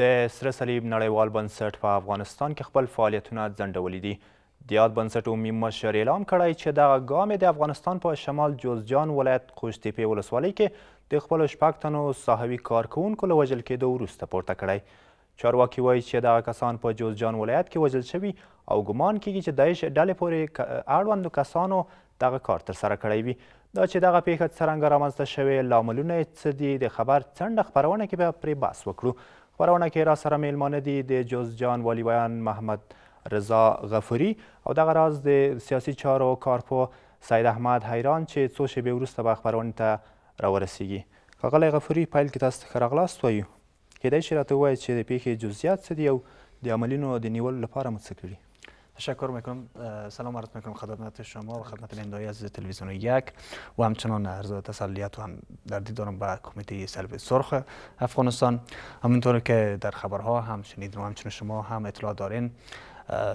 د سره صلیب نړیوال بنسټ په افغانستان کې خپل فعالیتونه ځنډولي دي د یاد بنسټ عمومي مشر اعلام کړی چې دغه ګام د افغانستان په شمال جوزجان ولایت قوشتېپې ولسوالۍ کې د خپلو شپږ تنو ساحوي کارکوونکو له وژل کېدو وروسته پورته کړی چارواکي وایي چې دغه کسان په جوزجان ولایت کې وژل شوي او ګمان کیږي چې داعش ډلې پورې اړوندو کسانو دغه کار ترسره کړی وي دا چې دغه پیښه څرنګه رامنځته شوې لاملونه یې څه دي د خبر څنډه خپرونه کې به پرې بحث وکړو خبرونه کې را سره میلمانه دي د جوزجان والی بیان محمد رضا غفوري او دغه راز د سیاسي چارو کارپو سید احمد حیران چې څو شیبې وروسته به خبرونې ته راورسیږي ښاغلی غفوري پیل کې تاسو ته ښه راغلاست وایو کیدای شي راته ووایي چې د پیښې جزئیات څه دي او د عملینو د نیولو لپاره مو څه کړي تشکر میکنم سلام عرض میکنم خدمت شما و خدمت بیننده عزیز تلویزیون یک و همچنان عرض تسلیت و هم در دارم به کمیته سلب سرخ افغانستان همینطور که در خبرها هم شنیدیم همچنان شما هم اطلاع دارین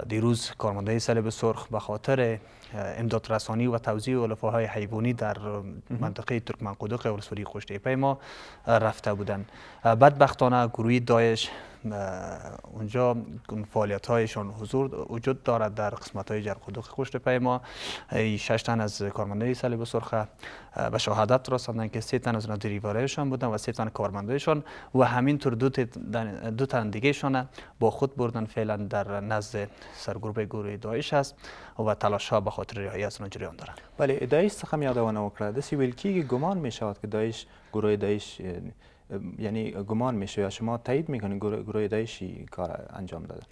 دیروز کارمانده سلب سرخ به خاطر امداد رسانی و توزیع علفه های حیوانی در منطقه ترکمن قدق و سوری پای ما رفته بودن بدبختانه گروه دایش اونجا فعالیت هایشان حضور وجود دارد در قسمت های جرقدوق خوشت پیما شش تن از کارمندای صلیب سرخه به شهادت رساندن که سه تن از دریوارهشان بودن و سه تن کارمندایشان و همینطور دو, دو تن شان با خود بردن فعلا در نزد سرگروه گروه دایش است و تلاش ها خاطر از جریان دارن بله داعش سخم یادوانه وکړه د سیویل کې گمان می شود که داعش گروه داعش یعنی گمان میشه یا شما تایید میکنید گروه داعش کار انجام داده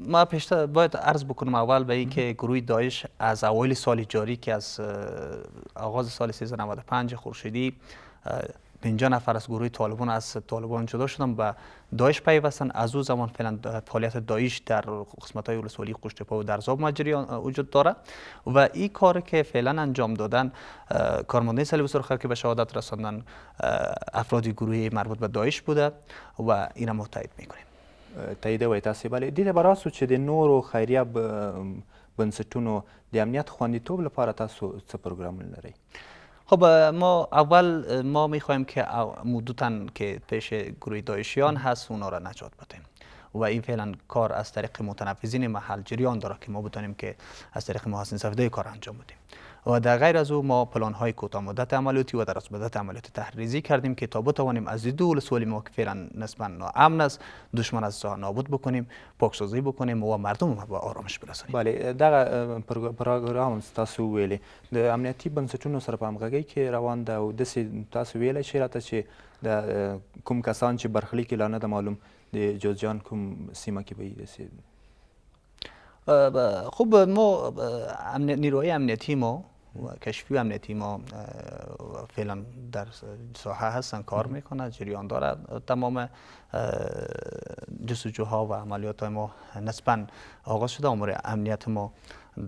ما پیشتر باید عرض بکنم اول به اینکه گروه از اوایل سال جاری که از آغاز سال 1395 خورشیدی 50 نفر از گروه طالبان از طالبان جدا شدن و داعش پیوستن از او زمان فعلا فعالیت دایش در قسمت های ولسوالی قشتپا و در زاب مجریان وجود داره و این کار که فعلا انجام دادن کارمندان صلیب سرخ که به شهادت رساندن افرادی گروه مربوط به دایش بوده و اینا متعید میکنیم تایید و تاسو بله د براسو دی نور و خیریه بنسټونو د امنیت خوندیتوب لپاره تاسو څه پروگرام لري خب ما اول ما میخوایم که مدوتن که پیش گروه دایشیان هست اونا را نجات بدیم و این فعلا کار از طریق متنفذین محل جریان داره که ما بتونیم که از طریق محسن صفیده کار انجام بدیم و در غیر از او ما پلان های کوتاه مدت عملیاتی و دراز مدت عملیات تحریزی کردیم که تا بتوانیم از این دو ولسوالی ما که فعلا نسبا ناامن است دشمن از نابود بکنیم پاکسازی بکنیم و مردم ما به آرامش برسانیم بله دغه پروګرام تاسو ویلي د امنیتي بنسټونو سره په همغږۍ کې روان ده او داسې تاسو ویلی شئ راته چې د کوم کسان چې برخلیک یې لا نه ده معلوم د جوزجان کوم سیمه کې به یې داسې خب ما امنیت نیروهای امنیتی ما کشفی و امنیتی ما فعلا در ساحه هستن کار میکنه جریان دارد تمام جستجوها و عملیات های ما نسبا آغاز شده امور امنیت ما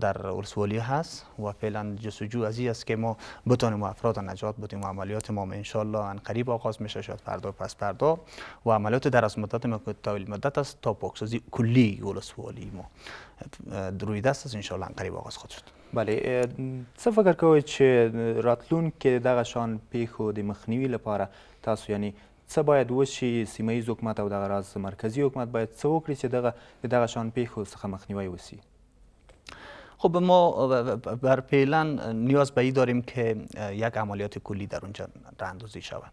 در ارسولی هست و فعلا جستجو از است که ما بتانیم افراد نجات بدیم و عملیات ما انشالله ان قریب آغاز میشه شاید فردا پس فردا و عملیات در از مدت طویل مدت است تا پاکسازی کلی ولسوالی ما روی دست است انشالله ان قریب آغاز خود شد بله څه فکر کوئ چې راتلونکي دغه شان پیښو د مخنیوي لپاره تاسو یعنی څه باید وشي سیمه ییز حکومت او دغه راز مرکزي حکومت باید څه وکړي چې دغه دغه شان پیښو څخه مخنیوی وشي خب ما بر فعلا نیاز به ای داریم که یک عملیات کلی در اونجا راهاندازی شود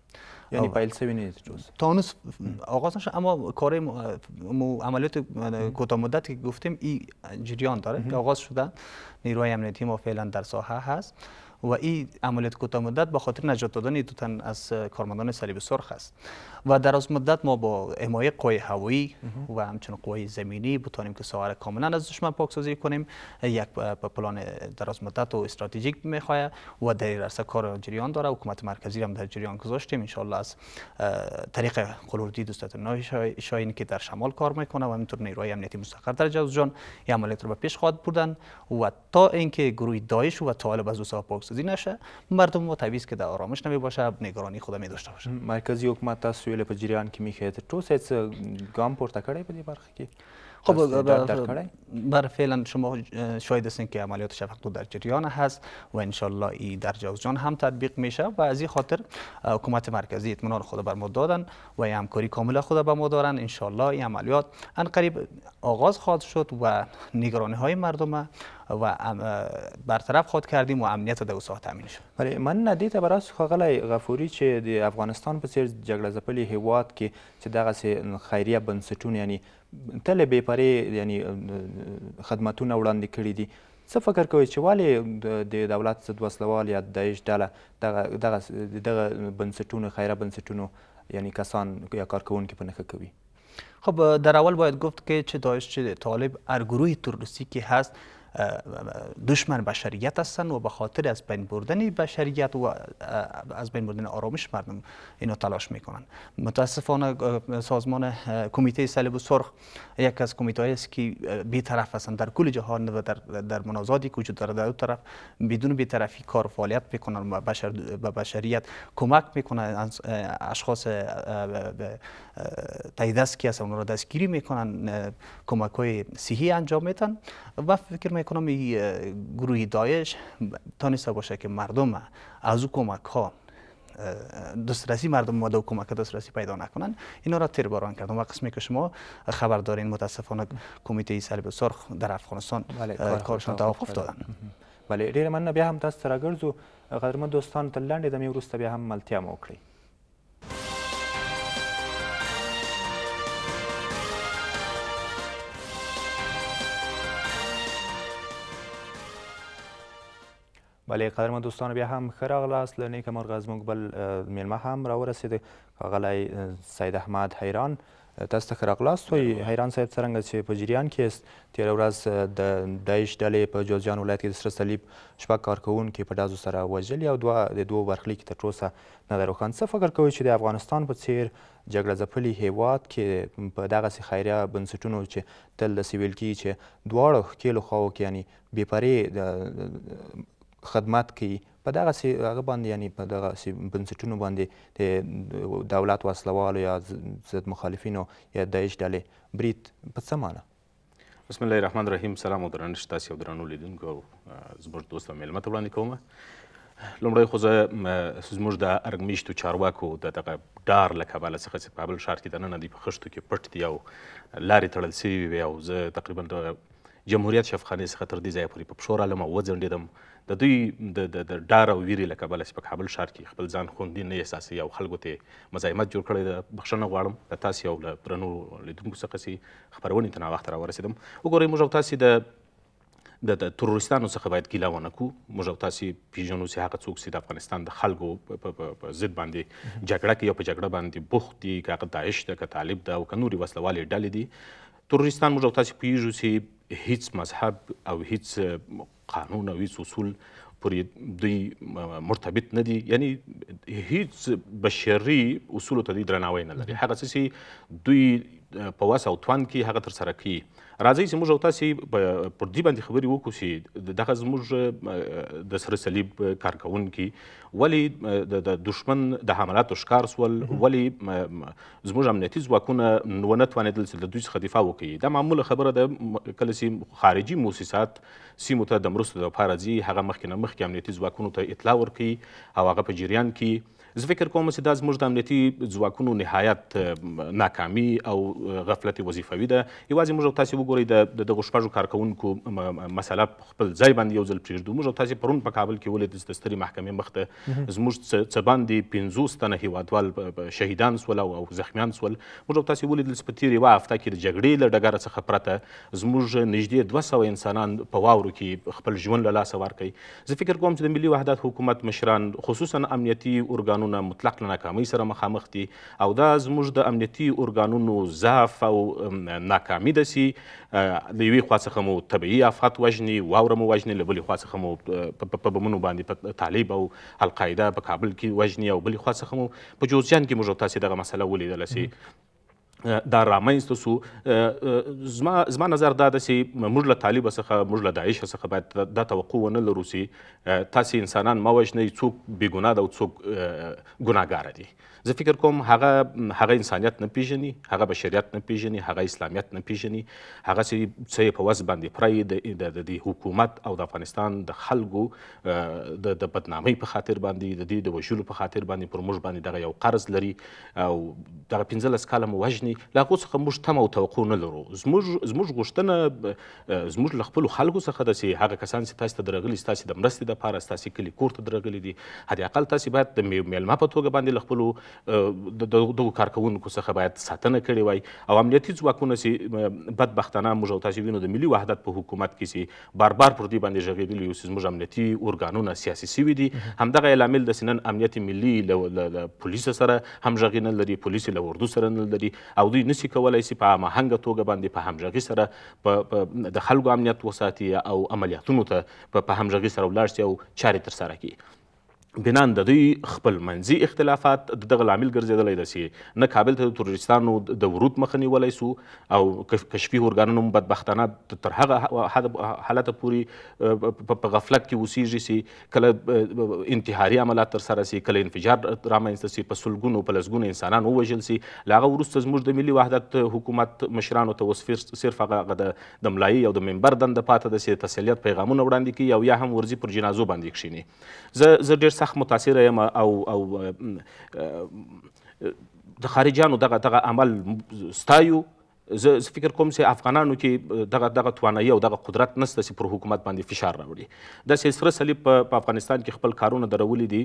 یعنی پیل سوی نیست تانوس آغاز نشه اما کار عملیات کوتا مدت که گفتیم این جریان داره که آغاز شده نیروهای امنیتی ما فعلا در ساحه هست و این عملیات کوتاه مدت به خاطر نجات دادن دو تن از کارمندان صلیب سرخ است و در از مدت ما با حمایه قوای هوایی و همچنین قوای زمینی بتانیم که سوار کاملا از دشمن پاکسازی کنیم یک پلان در از مدت و استراتژیک میخوایم. و در راستا کار جریان داره حکومت مرکزی هم در جریان گذاشتیم انشالله از طریق قلوردی دوستات شاین که در شمال کار میکنه و همینطور نیروهای امنیتی مستقر در جوزجان عملیات رو به پیش خواهد بردن و تا اینکه گروه دایش و طالب از دو پاکسازی سازی نشه مردم که در آرامش نمی باشه نگرانی خود می داشته باشه مرکزی حکومت تا سویل په جریان می میخه تو ټول څه ګام پورته کړی په دې خب بر خب. بله، فعلا شما شاید هستین که عملیات شفقتو در جریان هست و انشالله ای در جوزجان هم تطبیق میشه و از این خاطر حکومت مرکزی اطمینان خود بر ما دادن و این همکاری کامل خود به ما دارن انشالله این عملیات ان قریب آغاز خواهد شد و نگرانی های مردم و برطرف خود کردیم و امنیت در اوساحه تامین شد بله من ندیده برای خاغلی غفوری چې افغانستان پسیر جگل جګړه ځپلې هیواد کې چې خیریه بنسټونه یعنی تل بې پرې یعنی خدمتونه وړاندې کړي دي څه فکر کوئ چې ولې د دولت ضد وسلوال یا داعش ډله دغه دغه بنسټونو خیره بنسټونو یعنی کسان یا کارکوونکي په نښه کوي خب در اول باید گفت که چه داعش چه طالب هر گروه تروریستی که هست دشمن بشریت هستند و به خاطر از بین بردن بشریت و از بین بردن آرامش مردم اینو تلاش میکنن متاسفانه سازمان کمیته صلیب سرخ یک از کمیته است که بیطرف هستند در کل جهان و در در وجود دارد در طرف بدون بیطرفی کار فعالیت میکنن و به بشریت کمک میکنن اشخاص تایید است که دستگیری میکنن کمک های صحی انجام میدن و فکر می میکنم این e, گروه دایش تانسته باشه که مردم از او کمک ها دسترسی مردم ماده و کمک دسترسی پیدا نکنن اینا را تیر باران کردم و قسمی که شما خبر دارین متاسفانه کمیته سلب سرخ در افغانستان بله، کارشان توقف دادن بله ډیر من بیا هم دست سره ګرځو دوستان تل لاندې وروسته هم ملتیا مو ولی قدرمن دوستان بیا هم ښه راغلاست له نیکه مرغه زموږ بل میلمه هم راورسېد ښاغلی سید احمد حیران تاسو ته ښه راغلاست وایي حیران صاحب څرنګه چې په جریان کې یاست تېره ورځ د داعش ډلې په جوزجان ولایت کې د سره صلیب شپږ کارکوونکي په ډازو سره وژلي او دوه د دوو برخلیک تر اوسه نه دی روښانه څه فکر کوئ چې د افغانستان په څیر جګړه ځپلي هیواد کې په دغسې خیریه بنسټونو چې تل داسې ویل کیږي چې دواړو ښکېلو خواو کې یعنې بېپرې خدمات کوي په دغسې هغه باندې یعنی په دغسې بنسټونو باندې د دولت وسلوالو یا ضد مخالفینو یا داعش ډلې برید په څه معنه بسم الله الرحمن الرحیم سلام او درنښت تاسې او درنو لیدونکو زموږ دوست او مېلمه ته وړاندې کوم لومړی خو زه زموږ د ارګ میشتو چارواکو د دغه ډار له کبله څخه چې په کابل ښار کې دننه دوی په خښتو کې پټ دي او لارې تړل سوي وي او زه تقریبا جمهوریت شفخانې څخه تر دې ځایه پورې په پښو رالم او وځنډېدم د دوی د د ډار او ویرې له کبله چې په کابل ښار کې خپل ځان خوندي نه احساسوي او خلکو ته مزاحمت جوړ کړی ده بخښنه غواړم له تاسې او له درنو لیدونکو څخه چې خپرونې ته ناوخته راورسېدم وګورئ موږ او تاسې د د تروریستانو څخه باید ګیله ونه کړو موږ او تاسې پیژنو چې هغه څوک چې د افغانستان د خلکو په ضد باندې جګړه کوي او په جګړه باندې بوخت دي که هغه داعش ده که طالب ده او که نورې وسله والې ډلې دي تروریستان موږ او تاسې پوهیږو چې هیڅ مذهب او هیڅ قانون او هیڅ اصول پورې دوی مرتبط نه دي یعنی هیڅ بشري اصولو ته دوی درناوی نه لري هغه څه چې دوی په وس او توان کې هغه تر سره کوي راځي چې موږ او تاسې پر دې باندې خبرې وکړو چې دغه زموږ د سره صلیب کارکوونکي ولې د دشمن د حملاتو ښکار سول ولې زموږ امنیتي ځواکونه ونه توانېدل چې له دوی څخه دفاع وکړي دا معموله خبره ده کله چې خارجي موسسات سیمو ته د مرستو دپاره ځي هغه مخکې نه مخکې امنیتي ځواکونو ته اطلاع ورکوي او هغه په جریان کې زه فکر کوم چې دا زموږ د امنیتي ځواکونو نهایت ناکامي او غفلت وظیفوي ده یوازې موږ او تاسې وګورئ د دغو شپږو کارکوونکو مسله خپل ځای باندې یو ځل پرېږدو موږ او تاسې پرون په کابل کې ولید د سترې محکمې مخته زموږ څه باندې پنځوس تنه هیوادوال شهیدان سول او زخمیان سول موږ او تاسې ولیدل چې په تېر یوه هفته کې د جګړې له ډګره څخه پرته زموږ نږدې دوه سوه انسانان په واورو کې خپل ژوند له لاسه ورکوي زه فکر کوم چې د ملي وحدت حکومت مشران خصوصا امنیتي ارګانو افغانانونه مطلق له ناکامۍ سره مخامخ دي او دا زموږ د امنیتي ارګانونو ضعف او ناکامي ده سي له یوې خوا څخه مو طبیعي آفات وژني واوره مو وژني له بلې خوا څخه مو په بمونو باندې طالب او القاعده په کابل کې وژني او بلې خوا څخه مو په جوزجان کې موږ تاسې دغه مسله ولیدله سي دا رامنځته سو زما زما نظر دا ده چې موږ له طالب څخه موږ له داعش څخه باید دا توقع ونه لرو چې تاسې انسانان مه وژنئ څوک بېګناه ده او څوک ګناهګاره دي زه فکر کوم هغه هغه انسانیت نه پیژني هغه بشریت نه پیژني هغه اسلامیت نه پیژني هغه چې څه یې په وس باندې پرایي د د حکومت او د افغانستان د خلکو د د بدنامۍ په خاطر باندې د دې د وژلو په خاطر باندې پر موږ باندې دغه یو قرض لري او دغه پنځلس کاله مو وژني باندې له هغو څخه موږ تمه او توقع نه لرو زموږ زموږ غوښتنه زموږ له خپلو خلکو څخه ده چې هغه کسان چې تاسو ته درغلي ستاسو د مرستې دپاره ستاسو کلي کور ته درغلي دي حداقل تاسو باید د میلمه په توګه باندې له خپلو دغو کارکوونکو څخه باید ساتنه کړې وای او امنیتي ځواکونه چې بدبختانه موږ او تاسو وینو د ملي وحدت په حکومت کې چې بار بار پر دې باندې غږېدلي یو زموږ امنیتي ارګانونه سیاسي سوي دي همدغه لامل د سنن امنیت ملي له پولیسو سره هم غږې نه لري پولیسو له اردو سره نه لري او دوی نسی کولای سي په هماهنګه توګه باندې په همغږي سره د خلکو امنیت وساتي او عملیاتونو ته په همغږي سره ولاړ سي او چارې ترسره کړي بنان د دوی خپل منځي اختلافات دغه لامل ګرځېدلی ده چې نه کابل ته د تروریستانو د ورود مخه نیولی سو او کشفي ارګانونه مو بدبختانه تر هغه حالته پورې په غفلت کې اوسیږي چې کله انتحاري عملات ترسره سي کله انفجار رامنځته سي په سلګونو په لسګونو انسانان ووژل سي له هغه وروسته زموږ د ملي وحدت حکومت مشرانو ته اوس صرف هغه د ملایي او د ممبر دنده پاته ده چې تسلیت پیغامونه وړاندې کوي او یا هم ورځي پر جنازو باندې کښیني زه ډېر سخت متاثره یم او او د خارجیانو دغه دغه عمل ستایو زه فکر کوم چې افغانانو کې دغه دغه توانایي او دغه قدرت نشته چې پر حکومت باندې فشار راوړي داسې سره صلیب په افغانستان کې خپل کارونه درولي دي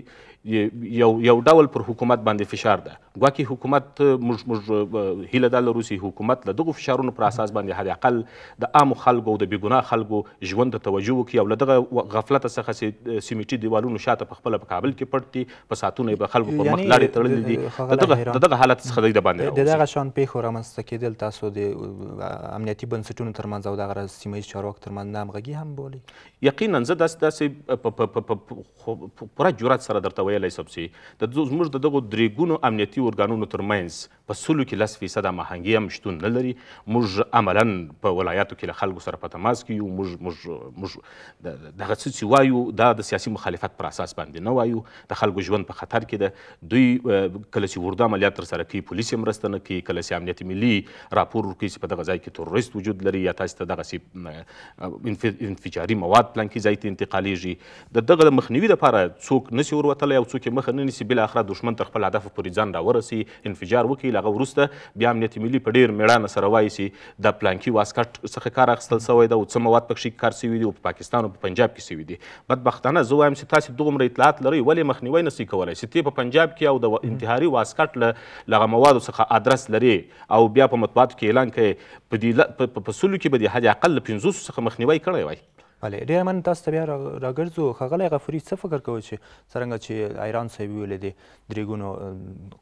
یو یو ډول پر حکومت باندې فشار ده ګواکې حکومت موږ موږ هیله ده لرو چې حکومت له دغو فشارونو پر اساس باندې حد اقل د عامو خلکو او د بېګناه خلکو ژوند ته توجه وکړي او له دغه غفلت څخه چې سیمټي دیوالونو شاته په خپله په کابل کې پټ دي په ساتونه یې به خلکو پر مخ لارې تړلې دي دغه حالت څخه دی د باندې د دغه شان پیښو رامنځته کېدل تاسو تاسو د امنیتي بنسټونو ترمنځ او دغه سیمه ییز چارواکو ترمنځ نامغږي هم بولي یقینا زه داسې داسې په پوره جرات سره درته ویلی سم چې زموږ د دغو درې ګونو امنیتي ارګانونو ترمنځ په سلو کې لس فیصده هماهنګي هم شتون نه لري موږ عملا په ولایاتو کې له خلکو سره په تماس کې یو موږ موږ موږ دغه څه چې وایو دا د سیاسي مخالفت پر اساس باندې نه وایو د خلکو ژوند په خطر کې ده دوی کله چې ورده عملیات ترسره کوي پولیس یې مرسته نه کوي کله چې امنیت ملي راپور ورکوي چې په دغه ځای کې تروریست وجود لري یا تاسو ته دغسې انفجاري مواد پلانکي ځای ته انتقالیږي د دغه د مخنیوي لپاره څوک نسي ور وتلی او څوک یې مخه نه نیسي بالاخره دښمن تر خپل هدف پورې ځان راورسي انفجار وکړي لغه ورسته بیا امنیت ملي په ډیر میړانه سره وایي چې د پلانکی واسکټ څخه کار اخیستل شوی ده او څه مواد پکښې کار شوي دي او په پاکستان او په پنجاب کې شوي دي بدبختانه زه وایم چې تاسې دومره اطلاعات لرئ ولې مخنیوی نسئ کولی چې تی په پنجاب کې او د انتحاري واسکټ له لغه موادو څخه ادرس لري او بیا په مطبوعاتو کې اعلان کوي په سلو کې به د حد اقل له پنځوسو څخه مخنیوی کړی وای بله ډیر من تاسو ته بیا راګرځو ښاغلی غفوري څه فکر کوئ چې څرنګه چې ایران صاحب ویلې دي درې ګونو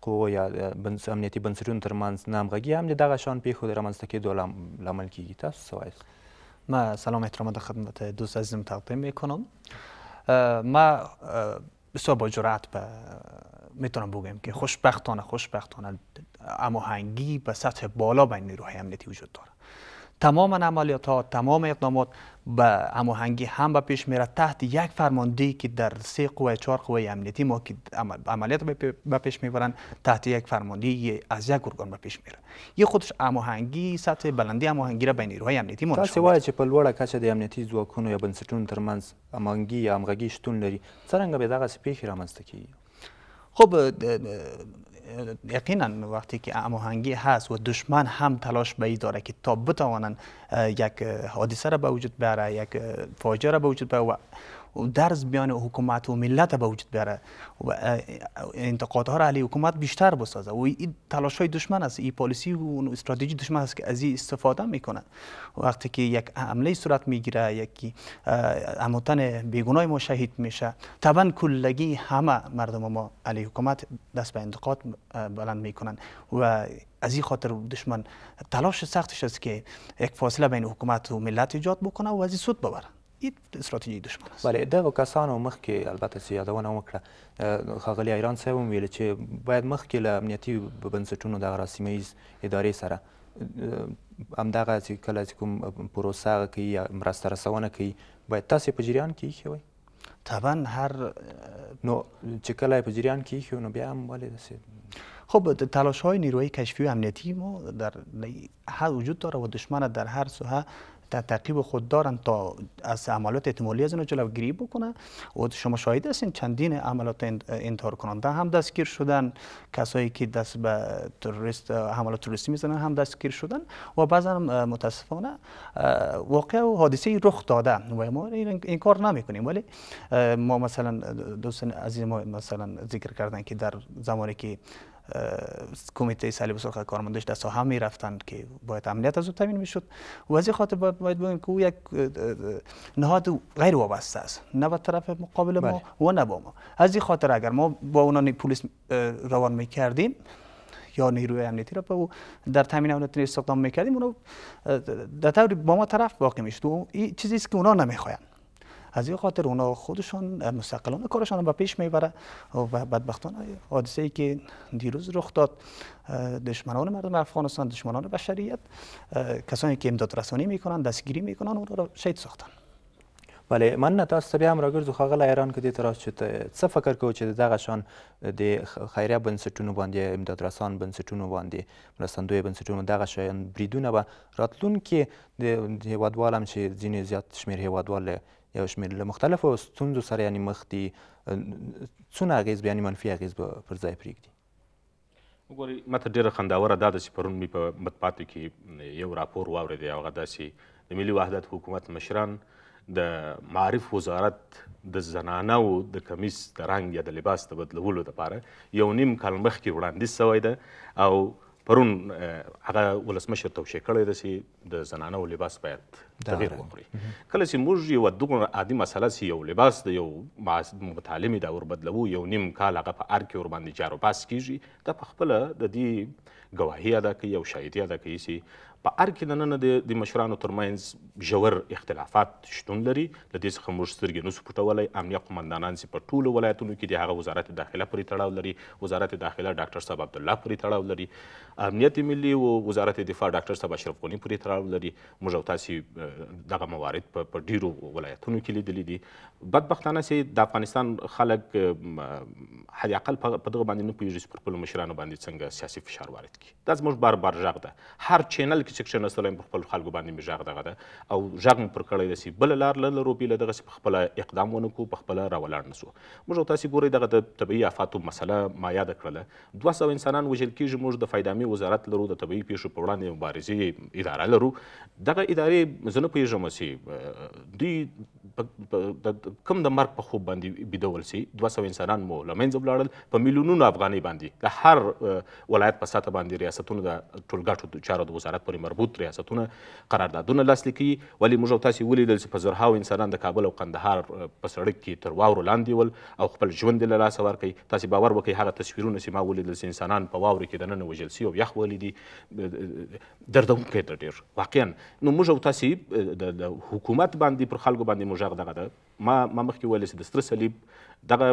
قوو یا امنیتي بنسټونو تر منځ نامغږي هم د دغه شان پیښو د رامنځته کېدو لامل کیږي تاسو څه وایاست من سلام احترام در خدمت دوست عزیزم تقدیم میکنم من بسیار با جرأت به میتونم بگم که خوشبختانه خوشبختانه اماهنگی به سطح بالا بین نیروهای امنیتی وجود داره تمام عملیات ها تمام اقدامات به هماهنگی هم به پیش میره تحت یک فرماندهی که در سه قوه چهار قوه امنیتی ما که عملیات به پیش میبرن تحت یک فرماندهی از یک ارگان به پیش میره این خودش هماهنگی سطح بلندی هماهنگی را بین نیروهای امنیتی منتشر تاسو وایي چې په لوړه کچه د امنیتي ځواکونو یا بنسټونو ترمنځ هماهنگی یا همغږي شتون لري څرنګه به دغسې پیښې رامنځته کیږي خب یقینا وقتی که هماهنگی هست و دشمن هم تلاش به ای داره که تا بتوانن یک حادثه را به وجود بیاره یک فاجعه را به وجود بیاره و درز بیان حکومت و ملت به وجود بیاره و انتقادها را علی حکومت بیشتر بسازه و این تلاش های دشمن است این پالیسی و استراتژی دشمن است که از این استفاده میکنه وقتی که یک حمله صورت میگیره یکی اموتن بیگناه ما شهید میشه طبعا کلگی همه مردم ما علی حکومت دست به انتقاد بلند میکنن و از این خاطر دشمن تلاش سختش است که یک فاصله بین حکومت و ملت ایجاد بکنه و از این سود ببره هیڅ استراتیژي دشمن است بله دغه کسانو مخکې البته چې یادونه وکړه ښاغلي ایران صاحب هم ویلي چې باید مخکې له امنیتي بنسټونو دغه سیمه ییز ادارې سره همدغه چې کله چې کوم پروسه هغه کوي یا مرسته رسونه کوي باید تاسې په جریان کې ایښی وئ طبعا هر نو چې کله یې په جریان کې ایښی نو بیا هم ولې داسې خب تلاش های نیروهای کشفی و امنیتی ما در هر وجود داره و دشمن در هر سوحه تعقیب خود دارن تا از عملات احتمالی از اینا جلوگیری بکنه و شما شاهد هستین چندین عملات انتحار کننده هم دستگیر شدن کسایی که دست به تروریست حملات توریستی میزنن هم دستگیر شدن و بعضا متاسفانه واقع و حادثه رخ داده و ما این کار نمیکنیم ولی ما مثلا دوستان عزیز ما مثلا ذکر کردن که در زمانی که کمیته صلیب سرخ کارمندش در ساحه می رفتند که باید امنیت از او تامین می و از این خاطر باید بگیم که او یک نهاد غیر وابسته است نه به طرف مقابل ما بله. و نه با ما از این خاطر اگر ما با اونان پلیس روان می یا نیروی امنیتی را به او در تامین امنیت استخدام میکردیم اونا در طور با ما طرف باقی میشد و این چیزی است که اونا نمیخواهند از خاطر اونا خودشان مستقلانه کارشان به پیش میبره و بدبختان حادثه ای که دیروز رخ داد دشمنان مردم افغانستان دشمنان بشریت کسانی که امداد رسانی میکنن دستگیری میکنن اونا را شهید ساختن بله من نه تاسو بیا هم راګرځو خغله ایران که ته چه چې څه فکر کوو چې دغه شان د خیریه بنسټونو باندې امداد رسان بنسټونو باندې مرستندوی بنسټونو دغه شان بریدونه به راتلون د هیوادوال هم چې ځینې زیات شمیر یو شمیر له مختلفو ستونزو سره یعنی مخ دي څونه اغیز به یعنی منفي اغیز به پر ځای پرېږدي وګورئ ماته ډېره خنداوره دا ده چې پرون مې په مطبوعاتو کې یو راپور واورېدی هغه داسې د ملي وحدت حکومت مشران د معارف وزارت د زنانو د کمیس د رنګ یا د لباس د بدلولو لپاره یو نیم کال مخکې وړاندیز سوی ده او پرون هغه ولسمشر توشیح کړی ده چې د زنانو لباس باید تغیر وکړي کله چې موږ یو دغه عادي مسله سي یو لباس د یو متعلمي دا ور بدلوو یو نیم کال هغه په ار کې ور باندې جارو پاس کیږي دا په خپل د دې گواهی ادا کوي او شاهدی ادا کوي سي په ار کې نن نه د مشرانو ترمنځ ژور اختلافات شتون لري د دې څخه موږ سترګې نسو پټولی امنیه قمندانان سي په ټولو ولایتونو کې د هغه وزارت داخله پورې تړاو لري وزارت داخله ډاکټر صاحب عبد الله پورې تړاو لري امنیت ملي او وزارت دفاع ډاکټر صاحب اشرف غني پورې تړاو لري موږ او تاسو دغه موارد په ډیرو ولایتونو کې لیدلي دي بدبختانه چې د افغانستان خلک حداقل په دغه باندې نه پوهېږي چې پر خپلو مشرانو باندې څنګه سیاسي فشار وارد کړي دا زموږ بار بار غږ ده هر چینل کې چې کښېنستلی یم پر خپلو خلکو باندې مې غږ دغه ده او غږ مې پر کړی ده چې بله لار نه لرو بېله دغسې په خپله اقدام ونه کړو په خپله راولاړ نه شو موږ او تاسې ګورئ دغه د طبعي آفاتو مسله ما یاده کړله دوه سوه انسانان وژل کېږي موږ د فایدامي وزارت لرو د طبعي پیښو په وړاندې مبارزې اداره لرو دغه ادارې زه نه پوهېږم چې دوی کم د مرګ په خوب باندې بیدول سي دوه سوه انسانان مو له منځه ولاړل په میلیونونو افغانۍ باندې د هر ولایت په سطح باندې ریاستونو د ټولګټو چارو د وزارت پورې مربوط ریاستونه قراردادونه لاسلیک کوي ولې موږ او تاسې ولیدل چې په زرهاو انسانان د کابل او قندهار په سړک کې تر واورو لاندې ول او خپل ژوند یې له لاسه ورکوي تاسې باور وکړئ هغه تصویرونه چې ما ولیدل چې انسانان په واورو کې دننه وژل سي او یخ ولیدي دردونکی ده ډېر واقعا نو موږ او تاسې د حکومت باندې پر خلکو باندې مو ږغ دغه ده ما ما مخکې ویلی چې د ستره صلیب دغه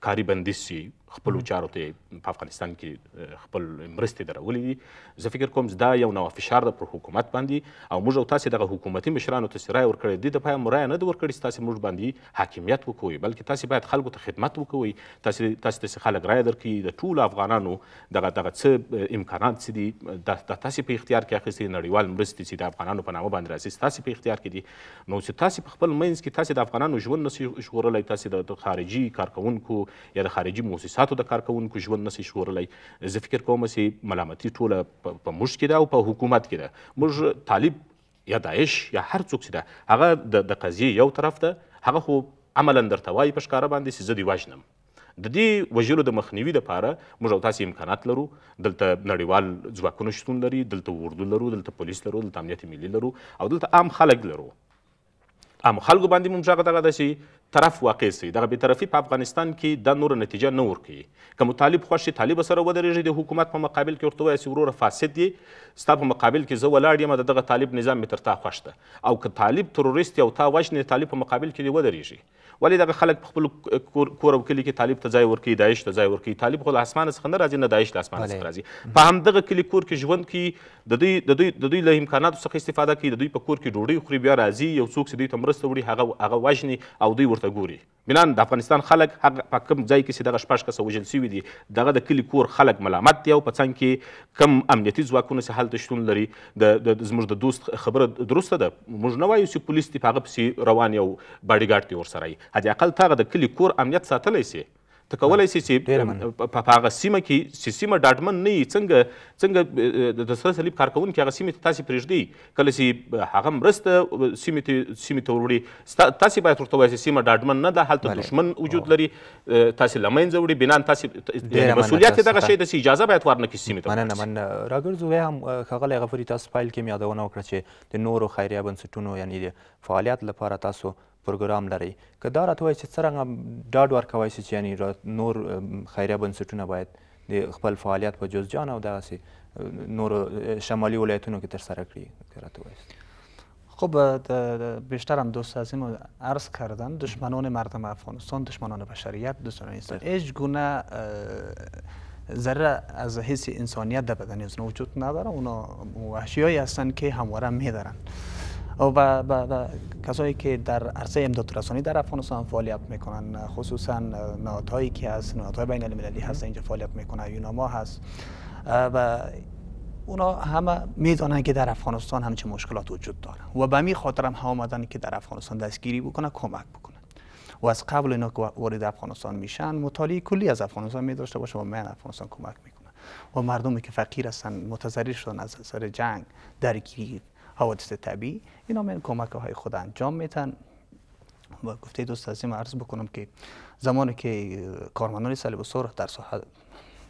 کاری بندیز چې خپلو چارو ته په افغانستان کې خپل مرستې درولې دي زه فکر کوم دا یو نوی فشار ده پر حکومت باندې او موږ او تاسې دغه حکومتي مشرانو ته رای ورکړی دي د پای مو رای نه ده ورکړې چې تاسې موږ باندې حاکمیت وکوئ بلکې تاسې باید خلکو ته خدمت وکوئ تاسې تاسې داسې خلک رای درکړي د ټولو افغانانو دغه دغه څه امکانات څه دي دا تاسې په اختیار کې اخیستي نړیوال مرستې چې د افغانانو په نامه باندې راځي تاسې په اختیار کې دي نو چې تاسې په خپل منځ کې تاسې د افغانانو ژوند نشي ژغورلی تاسې د خارجي کارکونکو یا د خارجي مؤسساتو د کارکونکو ژوند نسی شورلی زه فکر کوم چې ملامتي ټوله په موږ کې ده او په حکومت کې ده موږ طالب یا داعش یا هر څوک چې ده هغه د قضیې یو طرف ده هغه خو عملا درته وایي په ښکاره باندې چې زه دې وژنم د دې وژلو د مخنیوي لپاره موږ او تاسې امکانات لرو دلته نړیوال ځواکونه شتون لري دلته اردو لرو دلته پولیس لرو دلته امنیت ملي لرو او دلته عام خلک لرو عام خلکو باندې موږ هغه دغه داسې طرف واقع سي دغه بېطرفي په افغانستان کې دا نوره نتیجه نه ورکوي که مو طالب خوښ شي طالب سره ودرېږي د حکومت په مقابل کې ورته ووایه چې وروره فاسد یې ستا په مقابل کې زه ولاړ یم د دغه طالب نظام مې تر تا خوښ ده او که طالب تروریست یو تا وژنې طالب په مقابل کې دې ودرېږي ولې دغه خلک په خپلو کور او کلي کې طالب ته ځای ورکوي داعش ته ځای ورکوي طالب خو له اسمانه څخه نه راځي نه داعش له اسمانه څخه راځي په همدغه کلي کور کې ژوند کوي د دوی د دوی د دوی له امکاناتو څخه استفاده کوي د دوی په کور کې ډوډۍ خوري بیا راځي یو څوک چې دوی ته مرسته وړي هغه هغه وژني او دوی ورته ورته ګوري بلان د افغانستان خلک هغه په کوم ځای کې چې دغه شپږ کسه وژل سوي دي دغه د کلي کور خلک ملامت دي او په څنګ کې کم امنیتي ځواکونه چې هلته شتون لري د زموږ د دوست خبره درسته ده موږ نه وایو چې پولیس دي په هغه پسې روان یو باډیګارډ دی ورسره یي حداقل ته هغه د کلي کور امنیت ساتلی سي ته کولای سي چې په هغه سیمه کې چې سیمه ډاډمن نه وي څنګه څنګه د سره صلیب کارکوونکي هغه سیمې ته تاسې پرېږدئ کله چې هغه مرسته سیمې ته سیمې ته وروړي تاسې باید ورته ووایئ چې سیمه ډاډمن نه ده هلته دښمن وجود لري تاسې له منځه وړي بنان تاسې مسؤلیت دغه شی داسې اجازه باید ورنکړي سیمې ته مننه مننه راګرځو بیا هم ښاغلی غفوري تاسو فایل کې مې یادونه وکړه چې د نورو خیریه بنسټونو یعنې د فعالیت لپاره تاسو پروګرام لرئ که دا راته وایي چې څه رنګه ډاډ ورکوی شي چې یعنې نور خیریه بنسټونه باید د خپل فعالیت په جزجان او دغسې نورو شمالي ولایتونو کې ترسره کړي که راته وایست خب بیشترم دوست از این عرض کردن دشمنان مردم افغانستان دشمنان بشریت دشمنان انسان هیچ گونه ذره از حیث انسانیت در بدن از وجود نداره اونا وحشی هستند که همواره میدارن و, و, کسایی که در عرصه امداد رسانی در افغانستان فعالیت میکنن خصوصا نهادهایی که از نهادهای بین المللی هست اینجا فعالیت میکنه ما هست و اونا همه میدانن که در افغانستان همچه مشکلات وجود داره و به می خاطر هم آمدن که در افغانستان دستگیری بکنه کمک بکنه و از قبل اینا که وارد افغانستان میشن مطالعه کلی از افغانستان می داشته باشه و من افغانستان کمک میکنه و مردمی که فقیر هستن متضرر شدن از اثر جنگ درگیری حوادث طبیعی اینا من کمک های خود انجام میتن و گفته دوست از این عرض بکنم که زمانی که کارمندان و سرخ در ساحه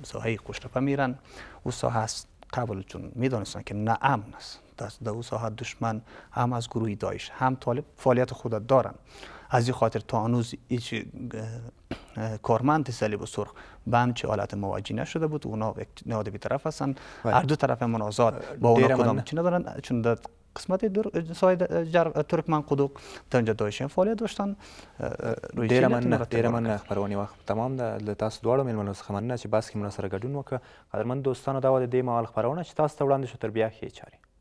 ساحه قشرفه میرن او ساحه است قبل چون میدانستن که نه امن است در او ساحه دشمن هم از گروه دایش هم طالب فعالیت خود دارن از این خاطر تا هنوز هیچ کارمند صلیب و سرخ به همچه حالت مواجه نشده بود اونا نهاد بی طرف هستن بله. هر دو طرف منازاد با اونا کدام چی ندارن چون در قسمت در سای جر... ترکمن قدوق تا اینجا دایشین فعالیت داشتن دیرمانه مننه ډیره وقت تمام ده له تاسو دواړو میلمنو من نه چې بس که مو سره ګډون وکړه من دوستانو دا د دې مهال خپرونه چې تاسو ته شو تر بیا